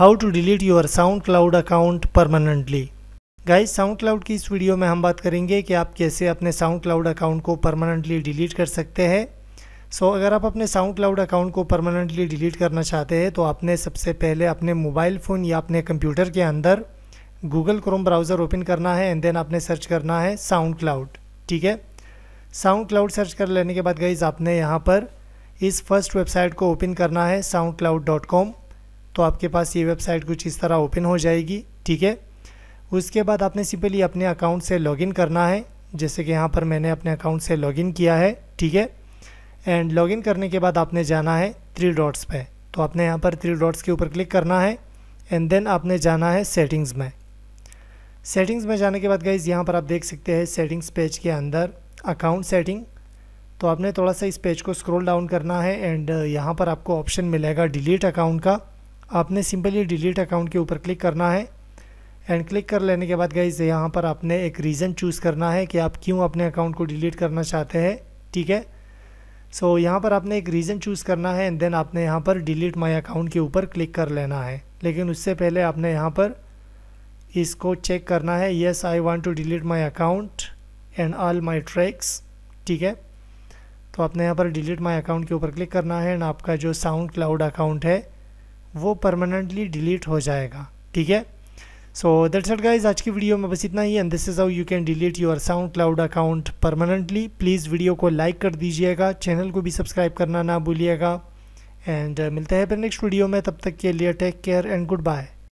how to delete your SoundCloud account permanently guys SoundCloud की इस video में हम बात करेंगे कि आप कैसे अपने साउंड क्लाउड अकाउंट को परमानेंटली डिलीट कर सकते हैं सो so, अगर आप अपने साउंड क्लाउड अकाउंट को परमानेंटली डिलीट करना चाहते हैं तो आपने सबसे पहले अपने मोबाइल फ़ोन या अपने कंप्यूटर के अंदर गूगल क्रोम ब्राउज़र ओपन करना है एंड देन आपने सर्च करना है साउंड क्लाउड ठीक है साउंड क्लाउड सर्च कर लेने के बाद गाइज आपने यहाँ पर इस फर्स्ट वेबसाइट को ओपन करना है साउंड क्लाउड डॉट कॉम तो आपके पास ये वेबसाइट कुछ इस तरह ओपन हो जाएगी ठीक है उसके बाद आपने सिंपली अपने अकाउंट से लॉगिन करना है जैसे कि यहाँ पर मैंने अपने अकाउंट से लॉगिन किया है ठीक है एंड लॉगिन करने के बाद आपने जाना है थ्री डॉट्स पे तो आपने यहाँ पर थ्री डॉट्स के ऊपर क्लिक करना है एंड देन आपने जाना है सेटिंग्स में सेटिंग्स में जाने के बाद गाइज यहाँ पर आप देख सकते हैं सेटिंग्स पेज के अंदर अकाउंट सेटिंग तो आपने थोड़ा सा इस पेज को स्क्रोल डाउन करना है एंड यहाँ पर आपको ऑप्शन मिलेगा डिलीट अकाउंट का आपने सिंपली डिलीट अकाउंट के ऊपर क्लिक करना है एंड क्लिक कर लेने के बाद गाइज यहाँ पर आपने एक रीज़न चूज़ करना है कि आप क्यों अपने अकाउंट को डिलीट करना चाहते हैं ठीक है सो so, यहाँ पर आपने एक रीज़न चूज़ करना है एंड देन आपने यहाँ पर डिलीट माई अकाउंट के ऊपर क्लिक कर लेना है लेकिन उससे पहले आपने यहाँ पर इसको चेक करना है yes I want to delete my account and all my tracks ठीक है तो आपने यहाँ पर डिलीट माई अकाउंट के ऊपर क्लिक करना है एंड आपका जो साउंड क्लाउड अकाउंट है वो परमानेंटली डिलीट हो जाएगा ठीक है सो दैट्स इट गाइज आज की वीडियो में बस इतना ही and this is how you can delete your SoundCloud account permanently please video को लाइक कर दीजिएगा चैनल को भी सब्सक्राइब करना ना भूलिएगा एंड uh, मिलते हैं फिर नेक्स्ट वीडियो में तब तक के लिए take care and good bye